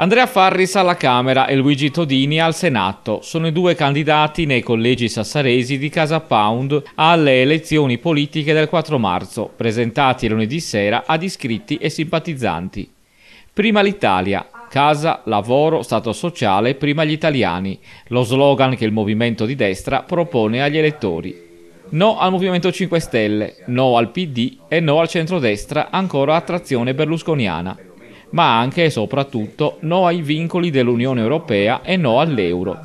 Andrea Farris alla Camera e Luigi Todini al Senato sono i due candidati nei collegi sassaresi di Casa Pound alle elezioni politiche del 4 marzo, presentati lunedì sera ad iscritti e simpatizzanti. Prima l'Italia, casa, lavoro, stato sociale, prima gli italiani, lo slogan che il movimento di destra propone agli elettori. No al Movimento 5 Stelle, no al PD e no al centrodestra ancora a trazione berlusconiana ma anche e soprattutto no ai vincoli dell'Unione Europea e no all'euro.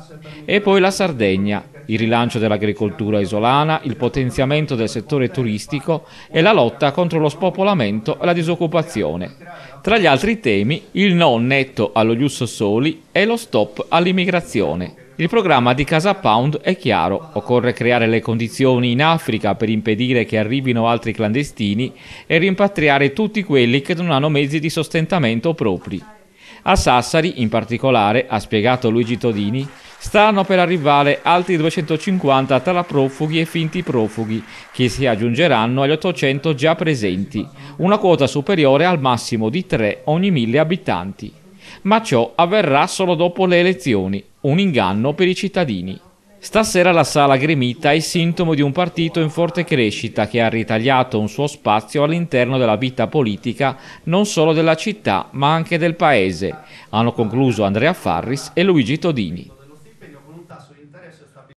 E poi la Sardegna, il rilancio dell'agricoltura isolana, il potenziamento del settore turistico e la lotta contro lo spopolamento e la disoccupazione. Tra gli altri temi, il no netto allo Iusso Soli e lo stop all'immigrazione. Il programma di Casa Pound è chiaro, occorre creare le condizioni in Africa per impedire che arrivino altri clandestini e rimpatriare tutti quelli che non hanno mezzi di sostentamento propri. A Sassari, in particolare, ha spiegato Luigi Todini, Stanno per arrivare altri 250 tra profughi e finti profughi, che si aggiungeranno agli 800 già presenti, una quota superiore al massimo di 3 ogni 1000 abitanti. Ma ciò avverrà solo dopo le elezioni, un inganno per i cittadini. Stasera la sala gremita è sintomo di un partito in forte crescita che ha ritagliato un suo spazio all'interno della vita politica non solo della città ma anche del paese, hanno concluso Andrea Farris e Luigi Todini.